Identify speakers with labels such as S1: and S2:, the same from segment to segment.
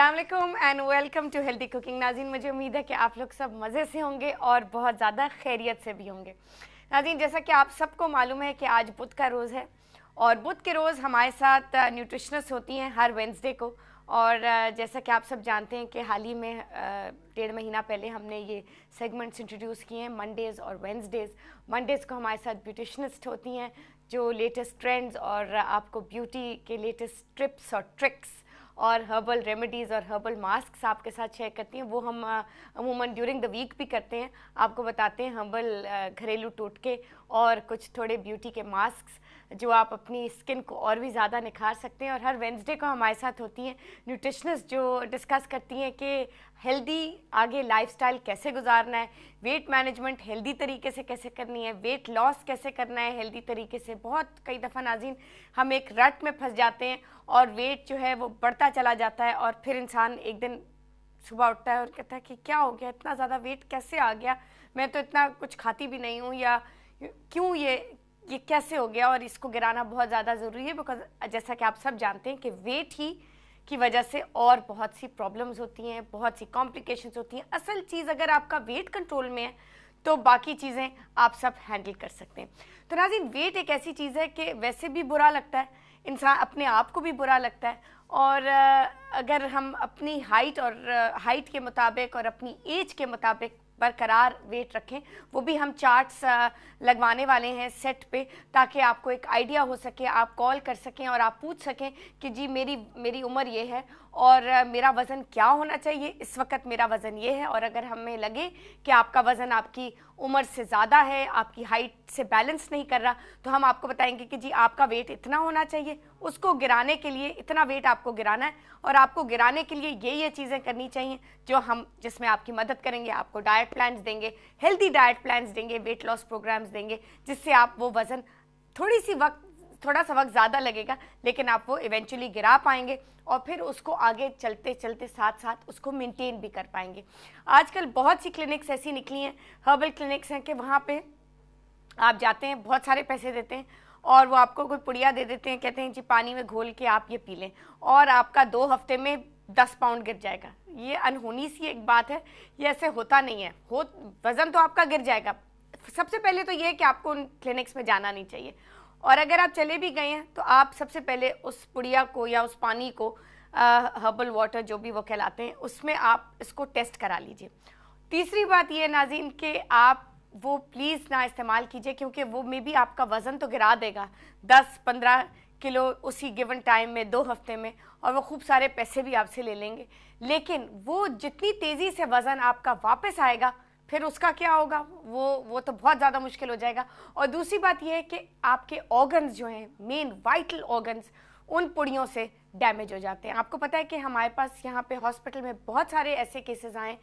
S1: अल्लाम and welcome to healthy cooking नाजीन मुझे उम्मीद है कि आप लोग सब मज़े से होंगे और बहुत ज़्यादा खैरियत से भी होंगे नाजीन जैसा कि आप सबको मालूम है कि आज बुध का रोज़ है और बुध के रोज़ हमारे साथ न्यूट्रिशनस होती हैं हर वेंसडे को और जैसा कि आप सब जानते हैं कि हाल ही में डेढ़ महीना पहले हमने ये सेगमेंट्स इंट्रोड्यूस किए हैं मंडेज़ और वेंसडेज़ मंडेज़ को हमारे साथ ब्यूटिशनिस्ट होती हैं जो लेटेस्ट ट्रेंड्स और आपको ब्यूटी के लेटेस्ट ट्रिप्स और ट्रिक्स और हर्बल रेमेडीज़ और हर्बल मास्क आपके साथ शेयर करती हैं वो हम अमूमन ड्यूरिंग द वीक भी करते हैं आपको बताते हैं हर्बल घरेलू टोटके और कुछ थोड़े ब्यूटी के मास्क जो आप अपनी स्किन को और भी ज़्यादा निखार सकते हैं और हर वेंसडे को हमारे साथ होती हैं न्यूट्रिशनिस्ट जो डिस्कस करती हैं कि हेल्दी आगे लाइफस्टाइल कैसे गुजारना है वेट मैनेजमेंट हेल्दी तरीके से कैसे करनी है वेट लॉस कैसे करना है हेल्दी तरीके से बहुत कई दफ़ा नाजीन हम एक रट में फंस जाते हैं और वेट जो है वो बढ़ता चला जाता है और फिर इंसान एक दिन सुबह उठता है और कहता है कि क्या हो गया इतना ज़्यादा वेट कैसे आ गया मैं तो इतना कुछ खाती भी नहीं हूँ या क्यों ये ये कैसे हो गया और इसको गिराना बहुत ज़्यादा ज़रूरी है बिकॉज जैसा कि आप सब जानते हैं कि वेट ही की वजह से और बहुत सी प्रॉब्लम्स होती हैं बहुत सी कॉम्प्लिकेशंस होती हैं असल चीज़ अगर आपका वेट कंट्रोल में है तो बाकी चीज़ें आप सब हैंडल कर सकते हैं तो नाजिन वेट एक ऐसी चीज़ है कि वैसे भी बुरा लगता है इंसान अपने आप को भी बुरा लगता है और अगर हम अपनी हाइट और हाइट के मुताबिक और अपनी एज के मुताबिक बरकरार वेट रखें वो भी हम चार्ट्स लगवाने वाले हैं सेट पे ताकि आपको एक आइडिया हो सके आप कॉल कर सकें और आप पूछ सकें कि जी मेरी मेरी उम्र ये है और मेरा वज़न क्या होना चाहिए इस वक्त मेरा वज़न ये है और अगर हमें लगे कि आपका वज़न आपकी उम्र से ज़्यादा है आपकी हाइट से बैलेंस नहीं कर रहा तो हम आपको बताएंगे कि जी आपका वेट इतना होना चाहिए उसको गिराने के लिए इतना वेट आपको गिराना है और आपको गिराने के लिए ये ये चीज़ें करनी चाहिए जो हम जिसमें आपकी मदद करेंगे आपको डाइट प्लान्स देंगे हेल्दी डाइट प्लान्स देंगे वेट लॉस प्रोग्राम्स देंगे जिससे आप वो वज़न थोड़ी सी वक्त थोड़ा सा वक्त ज़्यादा लगेगा लेकिन आप वो इवेंचुअली गिरा पाएंगे और फिर उसको आगे चलते चलते साथ साथ उसको मेंटेन भी कर पाएंगे आजकल बहुत सी क्लिनिक्स ऐसी निकली हैं हर्बल क्लिनिक्स हैं कि वहाँ पे आप जाते हैं बहुत सारे पैसे देते हैं और वो आपको कोई पुड़िया दे देते हैं कहते हैं जी पानी में घोल के आप ये पी लें और आपका दो हफ्ते में दस पाउंड गिर जाएगा ये अनहोनी सी एक बात है ये ऐसे होता नहीं है हो वज़न तो आपका गिर जाएगा सबसे पहले तो ये है कि आपको उन क्लिनिक्स में जाना नहीं चाहिए और अगर आप चले भी गए हैं तो आप सबसे पहले उस पुड़िया को या उस पानी को हर्बल वाटर जो भी वो कहलाते हैं उसमें आप इसको टेस्ट करा लीजिए तीसरी बात ये नाजीन कि आप वो प्लीज़ ना इस्तेमाल कीजिए क्योंकि वो मे भी आपका वज़न तो गिरा देगा दस पंद्रह किलो उसी गिवन टाइम में दो हफ्ते में और वो खूब सारे पैसे भी आपसे ले लेंगे लेकिन वो जितनी तेज़ी से वज़न आपका वापस आएगा फिर उसका क्या होगा वो वो तो बहुत ज़्यादा मुश्किल हो जाएगा और दूसरी बात यह है कि आपके ऑर्गन्स जो हैं मेन वाइटल ऑर्गन्स उन पुड़ियों से डैमेज हो जाते हैं आपको पता है कि हमारे पास यहाँ पे हॉस्पिटल में बहुत सारे ऐसे केसेस आए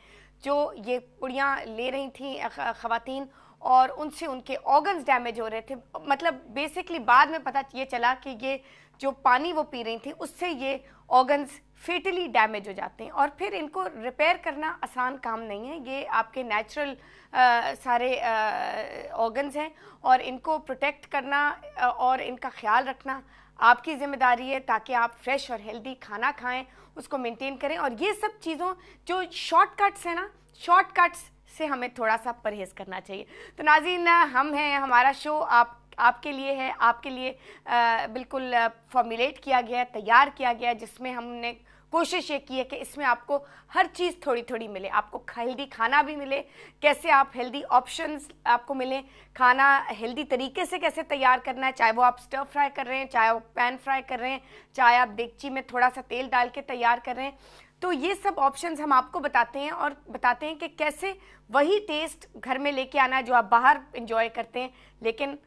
S1: जो ये पुड़ियाँ ले रही थी ख़वातीन और उनसे उनके ऑर्गन्स डैमेज हो रहे थे मतलब बेसिकली बाद में पता ये चला कि ये जो पानी वो पी रही थी उससे ये ऑर्गन्स फेटली डैमेज हो जाते हैं और फिर इनको रिपेयर करना आसान काम नहीं है ये आपके नेचुरल सारे ऑर्गन्स हैं और इनको प्रोटेक्ट करना और इनका ख्याल रखना आपकी ज़िम्मेदारी है ताकि आप फ्रेश और हेल्दी खाना खाएं उसको मेंटेन करें और ये सब चीज़ों जो शॉर्टकट्स हैं ना शॉर्टकट्स से हमें थोड़ा सा परहेज़ करना चाहिए तो नाजीन हम हैं हमारा शो आप आपके लिए है आपके लिए आ, बिल्कुल फॉर्मुलेट किया गया है तैयार किया गया है जिसमें हमने कोशिश ये की है कि इसमें आपको हर चीज़ थोड़ी थोड़ी मिले आपको हेल्दी खाना भी मिले कैसे आप हेल्दी ऑप्शंस आपको मिले खाना हेल्दी तरीके से कैसे तैयार करना है चाहे वो आप स्टर फ्राई कर रहे हैं चाहे वो पैन फ्राई कर रहे हैं चाहे आप देगची में थोड़ा सा तेल डाल के तैयार कर रहे हैं तो ये सब ऑप्शंस हम आपको बताते हैं और बताते हैं कि कैसे वही टेस्ट घर में लेके आना जो आप बाहर इंजॉय करते हैं लेकिन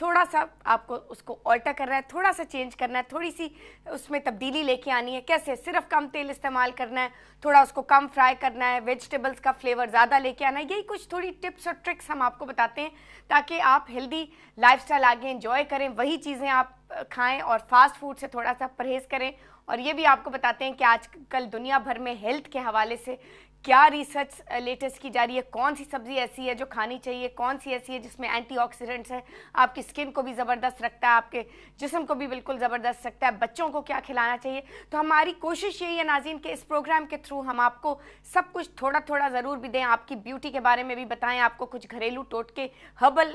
S1: थोड़ा सा आपको उसको ऑल्टर करना है थोड़ा सा चेंज करना है थोड़ी सी उसमें तब्दीली लेके आनी है कैसे सिर्फ कम तेल इस्तेमाल करना है थोड़ा उसको कम फ्राई करना है वेजिटेबल्स का फ्लेवर ज़्यादा लेके आना है यही कुछ थोड़ी टिप्स और ट्रिक्स हम आपको बताते हैं ताकि आप हेल्दी स्टाइल आगे इंजॉय करें वही चीज़ें आप खाएँ और फास्ट फूड से थोड़ा सा परहेज़ करें और ये भी आपको बताते हैं कि आजकल दुनिया भर में हेल्थ के हवाले से क्या रिसर्च लेटेस्ट की जा रही है कौन सी सब्ज़ी ऐसी है जो खानी चाहिए कौन सी ऐसी है जिसमें एंटीऑक्सीडेंट्स है आपकी स्किन को भी ज़बरदस्त रखता है आपके जिसम को भी बिल्कुल ज़बरदस्त रखता है बच्चों को क्या खिलाना चाहिए तो हमारी कोशिश यही है नाजीन के इस प्रोग्राम के थ्रू हम आपको सब कुछ थोड़ा थोड़ा ज़रूर भी दें आपकी ब्यूटी के बारे में भी बताएं आपको कुछ घरेलू टोटके हर्बल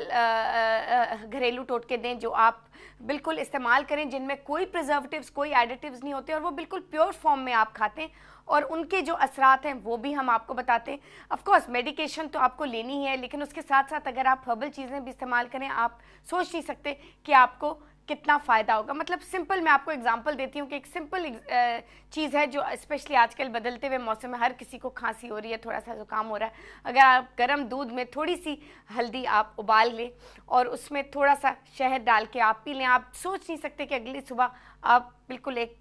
S1: घरेलू टोटके दें जो आप बिल्कुल इस्तेमाल करें जिनमें कोई प्रिजर्वेटिव कोई एडिटिव नहीं होते हैं और वो बिल्कुल प्योर फॉर्म में आप खाते हैं और उनके जो असरात हैं वो भी हम आपको बताते हैं अफ़कोर्स मेडिकेशन तो आपको लेनी है लेकिन उसके साथ साथ अगर आप हर्बल चीज़ें भी इस्तेमाल करें आप सोच नहीं सकते कि आपको कितना फ़ायदा होगा मतलब सिंपल मैं आपको एग्जांपल देती हूँ कि एक सिंपल चीज़ है जो स्पेशली आजकल बदलते हुए मौसम में हर किसी को खांसी हो रही है थोड़ा सा ज़ुकाम हो रहा है अगर आप गर्म दूध में थोड़ी सी हल्दी आप उबाल लें और उसमें थोड़ा सा शहद डाल के आप पी लें आप सोच नहीं सकते कि अगली सुबह आप बिल्कुल एक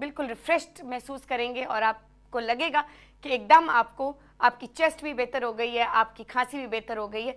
S1: बिल्कुल रिफ़्रेश महसूस करेंगे और आपको लगेगा कि एकदम आपको आपकी चेस्ट भी बेहतर हो गई है आपकी खांसी भी बेहतर हो गई है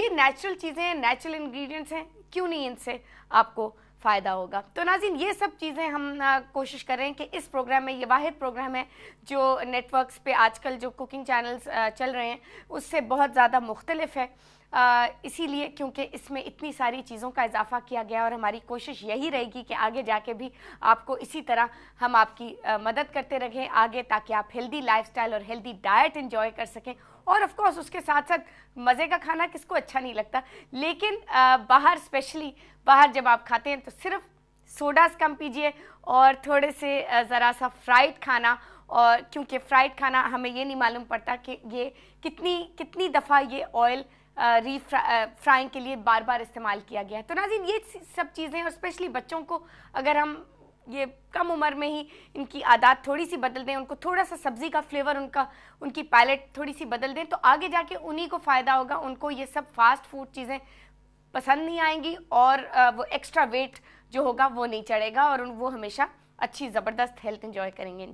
S1: ये नेचुरल चीज़ें हैं नेचुरल इंग्रेडिएंट्स हैं क्यों नहीं इनसे आपको फ़ायदा होगा तो नाजिन ये सब चीज़ें हम कोशिश कर रहे हैं कि इस प्रोग्राम में ये वाद प्रोग्राम है जो नेटवर्क्स पे आजकल जो कुकिंग चैनल्स चल रहे हैं उससे बहुत ज़्यादा मुख्तलिफ है इसीलिए क्योंकि इसमें इतनी सारी चीज़ों का इजाफा किया गया और हमारी कोशिश यही रहेगी कि आगे जाके भी आपको इसी तरह हम आपकी आ, मदद करते रहें आगे ताकि आप हेल्दी लाइफस्टाइल और हेल्दी डाइट इन्जॉय कर सकें और ऑफ कोर्स उसके साथ साथ मज़े का खाना किसको अच्छा नहीं लगता लेकिन आ, बाहर स्पेशली बाहर जब आप खाते हैं तो सिर्फ सोडास कम पीजिए और थोड़े से ज़रा सा फ्राइड खाना और क्योंकि फ्राइड खाना हमें ये नहीं मालूम पड़ता कि ये कितनी कितनी दफ़ा ये ऑयल री फ्राइंग के लिए बार बार इस्तेमाल किया गया है तो नाजीन ये सब चीज़ें और स्पेशली बच्चों को अगर हम ये कम उम्र में ही इनकी आदत थोड़ी सी बदल दें उनको थोड़ा सा सब्ज़ी का फ्लेवर उनका उनकी पैलेट थोड़ी सी बदल दें तो आगे जाके उन्हीं को फ़ायदा होगा उनको ये सब फास्ट फूड चीज़ें पसंद नहीं आएंगी और वो एक्स्ट्रा वेट जो होगा वो नहीं चढ़ेगा और वो हमेशा अच्छी ज़बरदस्त हेल्थ इन्जॉय करेंगे इन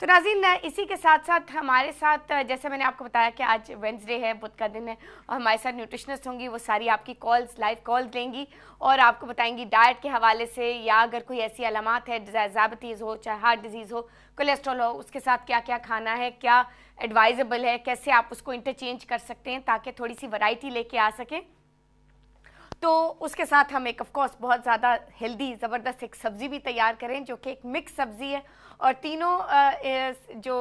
S1: तो नाजीन इसी के साथ साथ हमारे साथ जैसे मैंने आपको बताया कि आज वेंसडे है बुध का दिन है और हमारे साथ न्यूट्रिशनिस्ट होंगी वो सारी आपकी कॉल्स लाइव कॉल्स लेंगी और आपको बताएंगी डाइट के हवाले से या अगर कोई ऐसी अलामत है डायबिटीज़ हो चाहे हार्ट डिजीज़ हो कोलेस्ट्रॉल हो उसके साथ क्या क्या खाना है क्या एडवाइजेबल है कैसे आप उसको इंटरचेंज कर सकते हैं ताकि थोड़ी सी वैरायटी लेके आ सकें तो उसके साथ हम एक ऑफकोर्स बहुत ज़्यादा हेल्दी ज़बरदस्त एक सब्ज़ी भी तैयार करें जो कि एक मिक्स सब्ज़ी है और तीनों जो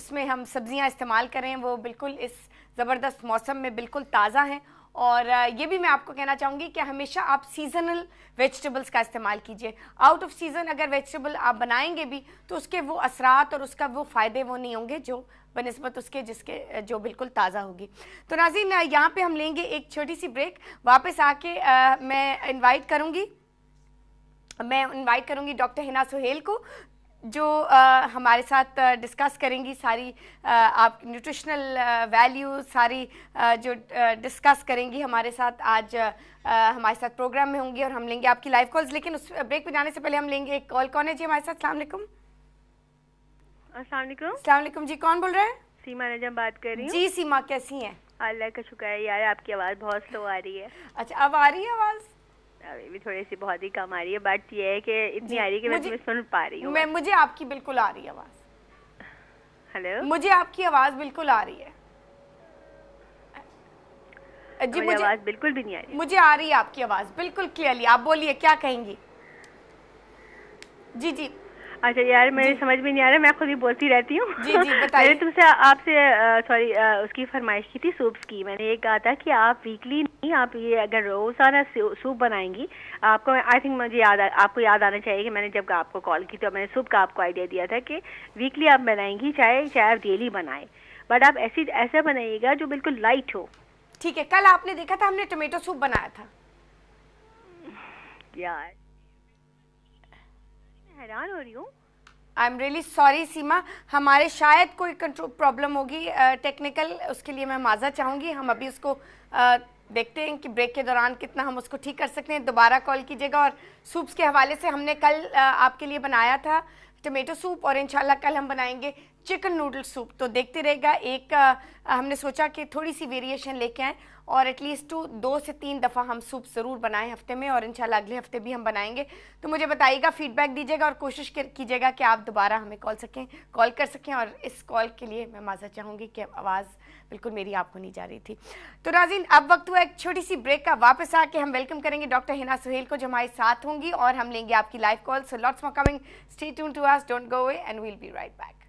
S1: उसमें हम सब्ज़ियाँ इस्तेमाल करें वो बिल्कुल इस ज़बरदस्त मौसम में बिल्कुल ताज़ा हैं और ये भी मैं आपको कहना चाहूँगी कि हमेशा आप सीजनल वेजिटेबल्स का इस्तेमाल कीजिए आउट ऑफ सीज़न अगर वेजिटेबल आप बनाएंगे भी तो उसके वो असरात और उसका वो फ़ायदे वो नहीं होंगे जो बनस्बत उसके जिसके जो बिल्कुल ताज़ा होगी तो नाजीन यहाँ पे हम लेंगे एक छोटी सी ब्रेक वापस आके मैं इनवाइट करूँगी मैं इनवाइट करूंगी डॉक्टर हिना सुहेल को जो आ, हमारे साथ डिस्कस करेंगी सारी आ, आप न्यूट्रिशनल वैल्यू सारी आ, जो डिस्कस करेंगी हमारे साथ आज हमारे साथ प्रोग्राम में होंगी और हम लेंगे आपकी लाइव कॉल्स लेकिन उस ब्रेक में जाने से पहले हम लेंगे एक कॉल कौन है जी हमारे साथ सलामकुम जी कौन बोल रहे हैं सीमा ने जब बात कर रही जी सीमा कैसी हैं अल्लाह का शुक्र है यार आपकी आवाज़ बहुत स्लो आ रही है अच्छा अब आ रही है आवाज़ अभी भी थोड़ी सी बहुत ही कम आ रही है बट ये है कि इतनी आ रही है कि मैं सुन पा रही हूँ मैं मुझे आपकी बिल्कुल आ रही है आवाज़ हेलो मुझे आपकी आवाज़ बिल्कुल आ रही है जी मुझे आवाज बिल्कुल भी नहीं आ रही मुझे आ रही है आपकी आवाज़ बिल्कुल क्लियरली आप बोलिए क्या कहेंगी जी जी अच्छा यार मेरे समझ में नहीं आ रहा मैं खुद ही बोलती रहती हूँ मैंने तुमसे आपसे सॉरी उसकी फरमाइश की थी सूप्स की मैंने ये कहा था कि आप वीकली नहीं आप ये अगर रोजाना सूप बनाएंगी आपको आई थिंक मुझे याद आपको याद आना चाहिए कि मैंने जब आपको कॉल की तो मैंने सूप का आपको आइडिया दिया था कि वीकली आप बनाएंगी चाहे चाहे आप डेली बनाए बट आप ऐसी ऐसा बनाइएगा जो बिल्कुल लाइट हो ठीक है कल आपने देखा था हमने टोमेटो सूप बनाया था यार हैरान हो रही हूँ I am really sorry Seema हमारे शायद कोई कंट्रोल प्रॉब्लम होगी टेक्निकल उसके लिए मैं माजा चाहूँगी हम अभी उसको uh, देखते हैं कि ब्रेक के दौरान कितना हम उसको ठीक कर सकते हैं दोबारा कॉल कीजिएगा और सूप्स के हवाले से हमने कल आपके लिए बनाया था टमेटो सूप और इंशाल्लाह कल हम बनाएंगे चिकन नूडल सूप तो देखते रहेगा एक हमने सोचा कि थोड़ी सी वेरिएशन लेके आए और एटलीस्ट टू दो से तीन दफ़ा हम सूप ज़रूर बनाएं हफ्ते में और इंशाल्लाह अगले हफ्ते भी हम बनाएंगे तो मुझे बताइएगा फीडबैक दीजिएगा और कोशिश कीजिएगा कि आप दोबारा हमें कॉल सकें कॉल कर सकें और इस कॉल के लिए मैं माजा चाहूँगी कि आवाज़ बिल्कुल मेरी आपको नहीं जा रही थी तो नाजिन अब वक्त हुआ एक छोटी सी ब्रेक का वापस आके हम वेलकम करेंगे डॉक्टर हिना सुहेल को जो हमारे साथ होंगी और हम लेंगे आपकी live call so lots more coming stay to to us don't go away and we'll be right back